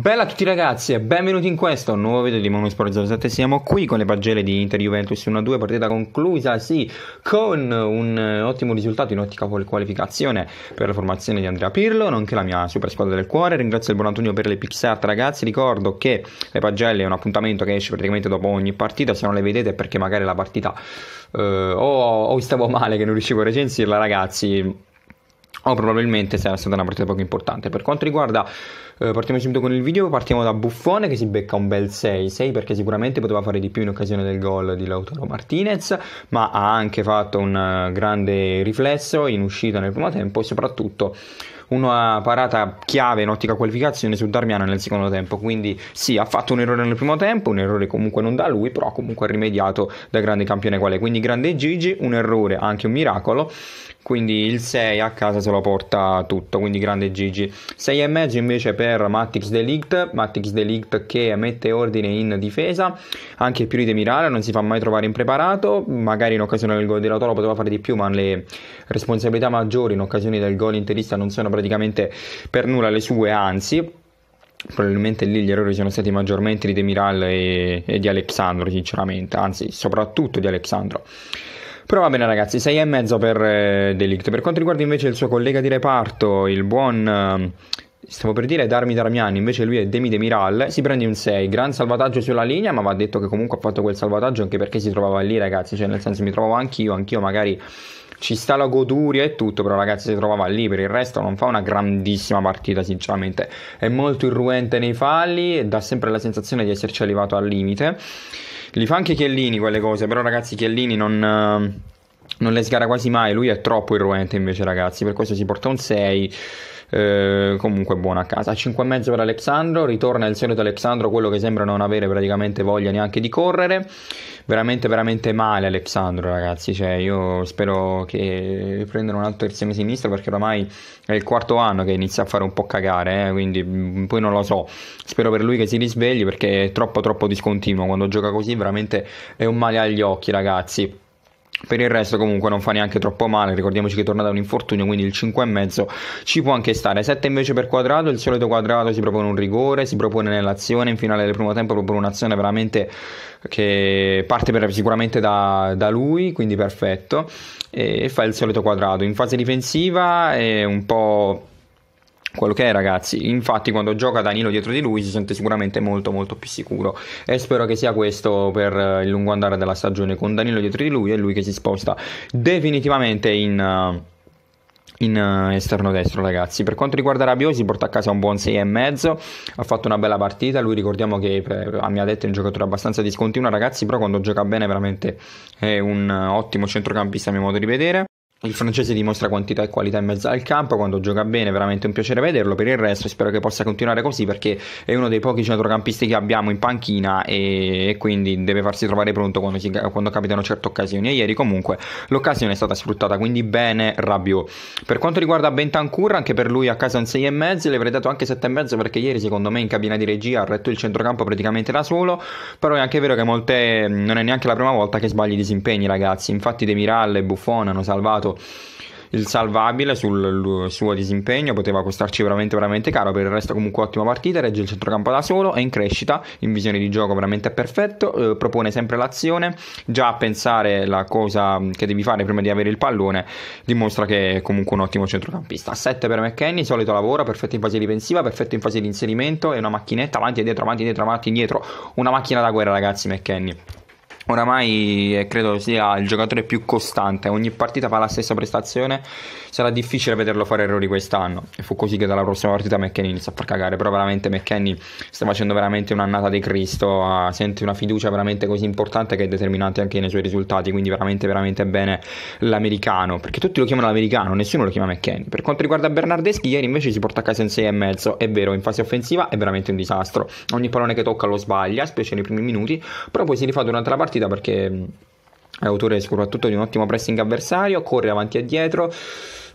Bella a tutti ragazzi e benvenuti in questo nuovo video di Monosport 07 Siamo qui con le pagelle di Inter-Juventus 1-2 Partita conclusa, sì, con un eh, ottimo risultato in ottica qualificazione Per la formazione di Andrea Pirlo, nonché la mia super squadra del cuore Ringrazio il buon Antonio per le pixart ragazzi Ricordo che le pagelle è un appuntamento che esce praticamente dopo ogni partita Se non le vedete perché magari la partita eh, o, o stavo male che non riuscivo a recensirla ragazzi o probabilmente sarà stata una partita poco importante. Per quanto riguarda, eh, partiamo subito con il video, partiamo da Buffone che si becca un bel 6-6 perché sicuramente poteva fare di più in occasione del gol di Lautaro Martinez, ma ha anche fatto un eh, grande riflesso in uscita nel primo tempo e soprattutto una parata chiave in ottica qualificazione su Darmiano nel secondo tempo. Quindi sì, ha fatto un errore nel primo tempo, un errore comunque non da lui, però comunque rimediato da grande campione quale. Quindi grande Gigi, un errore, anche un miracolo. Quindi il 6 a casa se lo porta tutto, quindi grande Gigi. 6,5 invece per Mattix Delict, Mattix Delict che mette ordine in difesa, anche più di Mirala, non si fa mai trovare impreparato, magari in occasione del gol di Lautaro poteva fare di più, ma le responsabilità maggiori in occasione del gol interista non sono praticamente praticamente per nulla le sue, anzi probabilmente lì gli errori sono stati maggiormente di Demiral e, e di Alexandro sinceramente, anzi soprattutto di Alexandro. Però va bene ragazzi, 6 e mezzo per eh, Delict. Per quanto riguarda invece il suo collega di reparto, il buon... Eh, stavo per dire Darmi Darmiani, invece lui è Demi Demiral, si prende un 6, gran salvataggio sulla linea, ma va detto che comunque ha fatto quel salvataggio anche perché si trovava lì ragazzi, cioè nel senso mi trovavo anch'io, anch'io magari ci sta la goduria e tutto, però ragazzi si trovava lì, per il resto non fa una grandissima partita sinceramente, è molto irruente nei falli e dà sempre la sensazione di esserci arrivato al limite. Li fa anche Chiellini quelle cose, però ragazzi Chiellini non, eh, non le sgara quasi mai, lui è troppo irruente invece ragazzi, per questo si porta un 6. Eh, comunque buono a casa. 5,5 per Alexandro, ritorna il solito Alexandro, quello che sembra non avere praticamente voglia neanche di correre veramente veramente male Alessandro ragazzi, cioè io spero che prendano un altro terzino sinistro perché ormai è il quarto anno che inizia a fare un po' cagare, eh, quindi mm, poi non lo so, spero per lui che si risvegli perché è troppo troppo discontinuo, quando gioca così veramente è un male agli occhi ragazzi. Per il resto comunque non fa neanche troppo male, ricordiamoci che torna da un infortunio, quindi il 5,5 ci può anche stare. 7 invece per quadrato, il solito quadrato si propone un rigore, si propone nell'azione, in finale del primo tempo propone un'azione veramente che parte per, sicuramente da, da, lui, quindi perfetto, e, e fa il solito quadrato. In fase difensiva è un po' quello che è ragazzi infatti quando gioca Danilo dietro di lui si sente sicuramente molto molto più sicuro e spero che sia questo per eh, il lungo andare della stagione con Danilo dietro di lui e lui che si sposta definitivamente in eh, in eh, esterno destro ragazzi per quanto riguarda Rabiot si porta a casa un buon 6,5 ha fatto una bella partita lui ricordiamo che a mia detta è un giocatore abbastanza discontinuo ragazzi però quando gioca bene veramente è un ottimo centrocampista a mio modo di vedere il francese dimostra quantità e qualità in mezzo al campo, quando gioca bene è veramente un piacere vederlo, per il resto spero che possa continuare così perché è uno dei pochi centrocampisti che abbiamo in panchina e, quindi deve farsi trovare pronto quando, si, quando capitano certe occasioni e ieri comunque l'occasione è stata sfruttata, quindi bene Rabiot. Per quanto riguarda Bentancur, anche per lui a casa un 6,5, le avrei dato anche 7,5 perché ieri secondo me in cabina di regia ha retto il centrocampo praticamente da solo, però è anche vero che molte, non è neanche la prima volta che sbagli disimpegni ragazzi, infatti De Miralle e Buffon hanno salvato il salvabile sul suo disimpegno poteva costarci veramente veramente caro per il resto comunque ottima partita regge il centrocampo da solo è in crescita in visione di gioco veramente perfetto eh, propone sempre l'azione già a pensare la cosa che devi fare prima di avere il pallone dimostra che è comunque un ottimo centrocampista 7 per McKenny solito lavoro perfetto in fase difensiva perfetto in fase di inserimento è una macchinetta avanti e dietro avanti e dietro avanti e dietro una macchina da guerra ragazzi McKenny oramai eh, credo sia il giocatore più costante, ogni partita fa la stessa prestazione, sarà difficile vederlo fare errori quest'anno e fu così che dalla prossima partita McKenny inizia a far cagare, però veramente McKenny sta facendo veramente un'annata di Cristo, uh, sente una fiducia veramente così importante che è determinante anche nei suoi risultati, quindi veramente veramente bene l'americano, perché tutti lo chiamano l'americano, nessuno lo chiama McKenny. Per quanto riguarda Bernardeschi, ieri invece si porta a casa in 6 e mezzo, è vero, in fase offensiva è veramente un disastro, ogni pallone che tocca lo sbaglia, specie nei primi minuti, però poi si rifà durante la partita partita perché è autore soprattutto di un ottimo pressing avversario, corre avanti e dietro,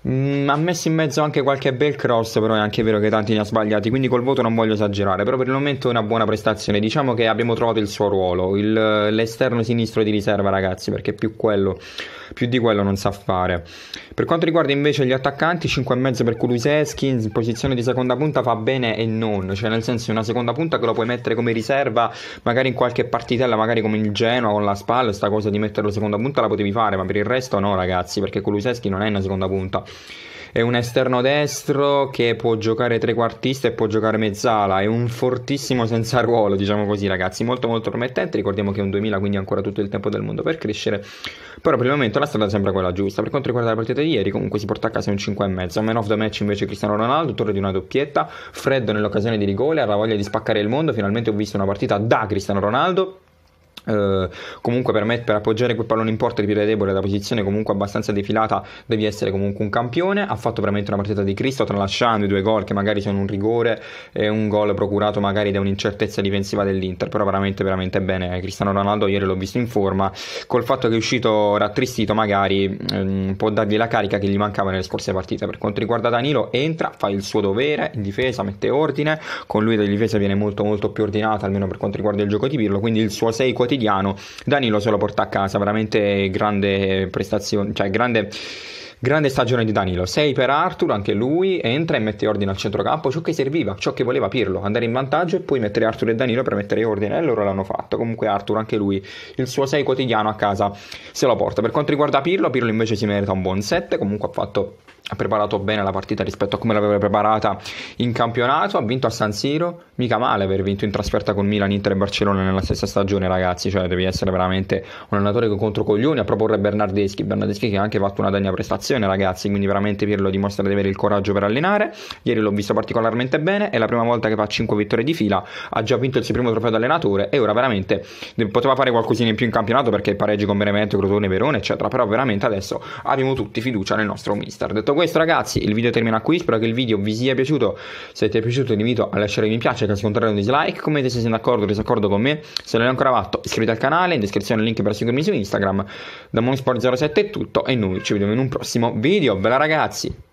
Mm, ha messo in mezzo anche qualche bel cross, però è anche vero che tanti ne ha sbagliati, quindi col voto non voglio esagerare, però per il momento è una buona prestazione, diciamo che abbiamo trovato il suo ruolo, il, l'esterno sinistro di riserva ragazzi, perché più, quello, più di quello non sa fare. Per quanto riguarda invece gli attaccanti, 5,5 per Kuluseschi, in posizione di seconda punta fa bene e non, cioè nel senso è una seconda punta che lo puoi mettere come riserva, magari in qualche partitella, magari come il Genoa con la spalla, sta cosa di metterlo seconda punta la potevi fare, ma per il resto no ragazzi, perché Kuluseschi non è una seconda punta. È un esterno destro che può giocare trequartista e può giocare mezzala. È un fortissimo senza ruolo, diciamo così, ragazzi. Molto, molto promettente. Ricordiamo che è un 2000, quindi ancora tutto il tempo del mondo per crescere. Però per il momento la strada sembra quella giusta. Per quanto riguarda la partita di ieri, comunque si porta a casa un 5,5. Man of the match invece Cristiano Ronaldo, torre di una doppietta. Freddo nell'occasione di rigole. ha la voglia di spaccare il mondo. Finalmente ho visto una partita da Cristiano Ronaldo eh, comunque per, me, per appoggiare quel pallone in porta di piede debole da posizione comunque abbastanza defilata devi essere comunque un campione ha fatto veramente una partita di Cristo tralasciando i due gol che magari sono un rigore e un gol procurato magari da un'incertezza difensiva dell'Inter però veramente veramente bene eh, Cristiano Ronaldo ieri l'ho visto in forma col fatto che è uscito rattristito magari ehm, può dargli la carica che gli mancava nelle scorse partite per quanto riguarda Danilo entra fa il suo dovere in difesa mette ordine con lui la difesa viene molto molto più ordinata almeno per quanto riguarda il gioco di Pirlo quindi il suo 6 quotidiano quotidiano. Danilo se lo porta a casa, veramente grande prestazione, cioè grande... Grande stagione di Danilo, 6 per Arthur, anche lui entra e mette ordine al centrocampo, ciò che serviva, ciò che voleva Pirlo, andare in vantaggio e poi mettere Arthur e Danilo per mettere ordine e loro l'hanno fatto. Comunque Arthur anche lui, il suo 6 quotidiano a casa se lo porta. Per quanto riguarda Pirlo, Pirlo invece si merita un buon 7, comunque ha fatto ha preparato bene la partita rispetto a come l'aveva preparata in campionato, ha vinto a San Siro, mica male aver vinto in trasferta con Milan, Inter e Barcellona nella stessa stagione ragazzi, cioè devi essere veramente un allenatore contro coglioni, a proporre Bernardeschi, Bernardeschi che ha anche fatto una degna prestazione ragazzi, quindi veramente Pirlo dimostra di avere il coraggio per allenare, ieri l'ho visto particolarmente bene, è la prima volta che fa 5 vittorie di fila, ha già vinto il suo primo trofeo d'allenatore e ora veramente poteva fare qualcosina in più in campionato perché pareggi con Benevento, Crotone, Verone eccetera, però veramente adesso abbiamo tutti fiducia nel nostro mister, detto questo ragazzi il video termina qui spero che il video vi sia piaciuto se ti è piaciuto ti invito a lasciare mi piace che al contrario un dislike commenti se siete d'accordo o disaccordo con me se non l'hai ancora fatto iscriviti al canale in descrizione il link per seguirmi su Instagram da Monsport07 è tutto e noi ci vediamo in un prossimo video bella ragazzi